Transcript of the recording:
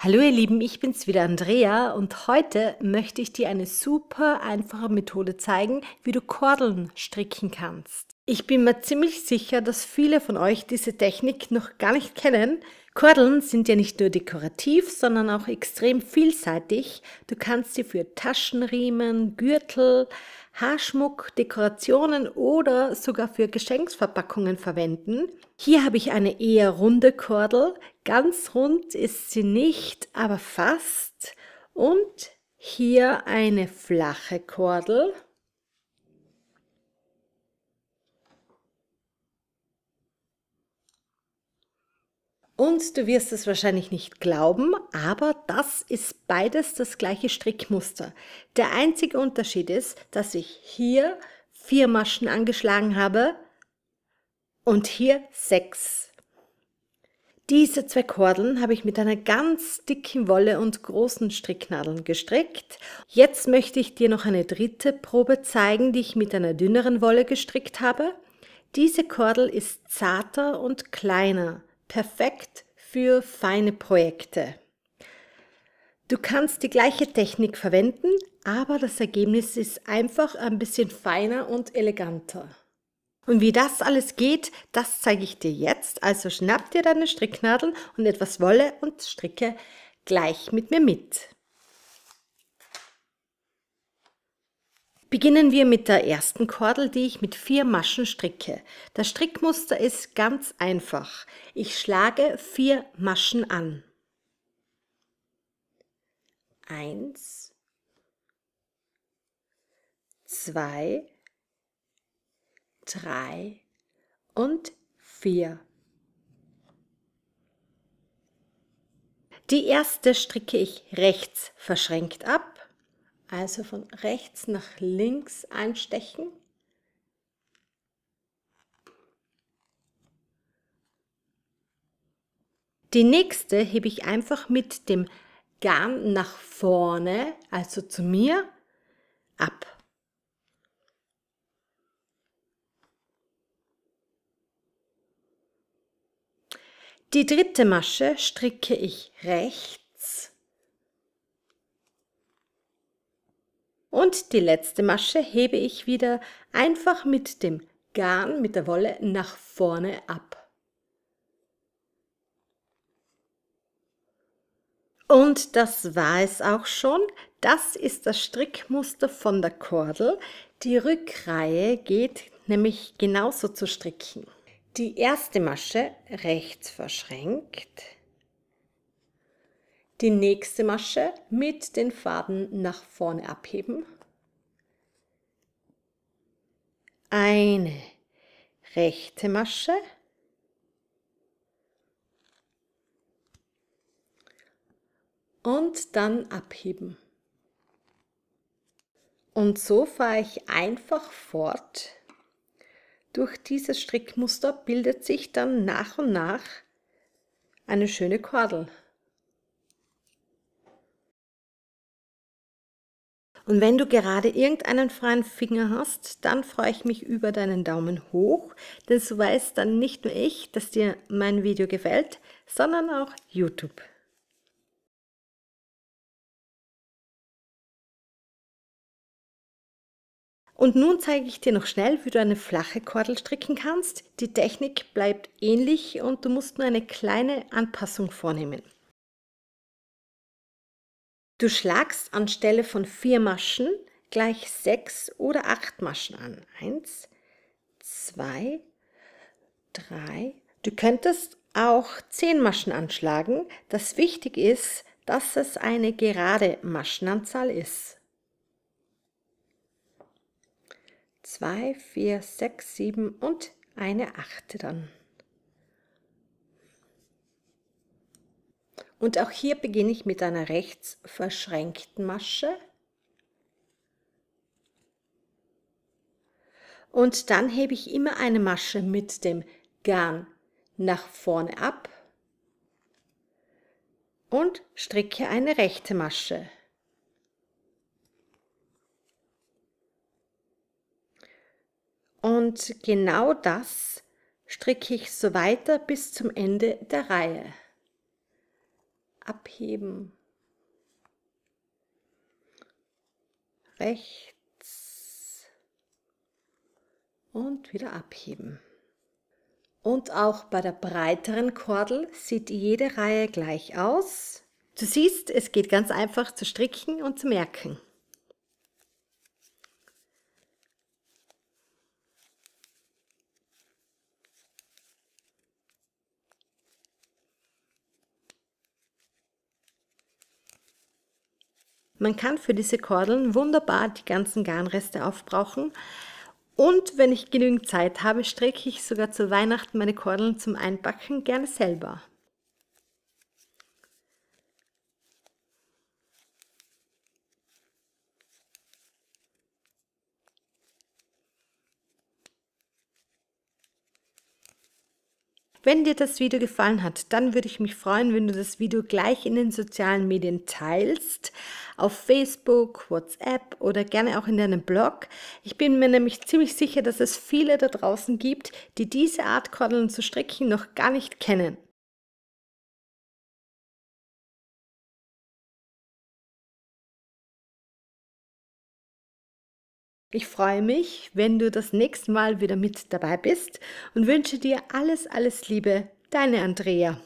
Hallo ihr Lieben, ich bin's wieder Andrea und heute möchte ich dir eine super einfache Methode zeigen, wie du Kordeln stricken kannst. Ich bin mir ziemlich sicher, dass viele von euch diese Technik noch gar nicht kennen. Kordeln sind ja nicht nur dekorativ, sondern auch extrem vielseitig. Du kannst sie für Taschenriemen, Gürtel, Haarschmuck, Dekorationen oder sogar für Geschenksverpackungen verwenden. Hier habe ich eine eher runde Kordel. Ganz rund ist sie nicht, aber fast. Und hier eine flache Kordel. Und du wirst es wahrscheinlich nicht glauben, aber das ist beides das gleiche Strickmuster. Der einzige Unterschied ist, dass ich hier vier Maschen angeschlagen habe und hier sechs. Diese zwei Kordeln habe ich mit einer ganz dicken Wolle und großen Stricknadeln gestrickt. Jetzt möchte ich dir noch eine dritte Probe zeigen, die ich mit einer dünneren Wolle gestrickt habe. Diese Kordel ist zarter und kleiner perfekt für feine Projekte. Du kannst die gleiche Technik verwenden, aber das Ergebnis ist einfach ein bisschen feiner und eleganter. Und wie das alles geht, das zeige ich dir jetzt. Also schnapp dir deine Stricknadeln und etwas Wolle und stricke gleich mit mir mit. Beginnen wir mit der ersten Kordel, die ich mit vier Maschen stricke. Das Strickmuster ist ganz einfach. Ich schlage vier Maschen an. Eins, zwei, drei und vier. Die erste stricke ich rechts verschränkt ab, also von rechts nach links einstechen. Die nächste hebe ich einfach mit dem Garn nach vorne, also zu mir, ab. Die dritte Masche stricke ich rechts Und die letzte Masche hebe ich wieder einfach mit dem Garn, mit der Wolle nach vorne ab. Und das war es auch schon. Das ist das Strickmuster von der Kordel. Die Rückreihe geht nämlich genauso zu stricken. Die erste Masche rechts verschränkt, die nächste Masche mit den Faden nach vorne abheben. Eine rechte Masche. Und dann abheben. Und so fahre ich einfach fort. Durch dieses Strickmuster bildet sich dann nach und nach eine schöne Kordel. Und wenn du gerade irgendeinen freien Finger hast, dann freue ich mich über deinen Daumen hoch, denn so weiß dann nicht nur ich, dass dir mein Video gefällt, sondern auch YouTube. Und nun zeige ich dir noch schnell, wie du eine flache Kordel stricken kannst. Die Technik bleibt ähnlich und du musst nur eine kleine Anpassung vornehmen. Du schlagst anstelle von vier Maschen gleich sechs oder acht Maschen an. Eins, zwei, drei. Du könntest auch zehn Maschen anschlagen. Das wichtig ist, dass es eine gerade Maschenanzahl ist. Zwei, vier, sechs, sieben und eine achte dann. Und auch hier beginne ich mit einer rechts verschränkten Masche. Und dann hebe ich immer eine Masche mit dem Garn nach vorne ab und stricke eine rechte Masche. Und genau das stricke ich so weiter bis zum Ende der Reihe abheben. Rechts und wieder abheben. Und auch bei der breiteren Kordel sieht jede Reihe gleich aus. Du siehst, es geht ganz einfach zu stricken und zu merken. Man kann für diese Kordeln wunderbar die ganzen Garnreste aufbrauchen. Und wenn ich genügend Zeit habe, stricke ich sogar zu Weihnachten meine Kordeln zum Einpacken gerne selber. Wenn dir das Video gefallen hat, dann würde ich mich freuen, wenn du das Video gleich in den sozialen Medien teilst, auf Facebook, WhatsApp oder gerne auch in deinem Blog. Ich bin mir nämlich ziemlich sicher, dass es viele da draußen gibt, die diese Art Kordeln zu stricken noch gar nicht kennen. Ich freue mich, wenn du das nächste Mal wieder mit dabei bist und wünsche dir alles, alles Liebe, deine Andrea.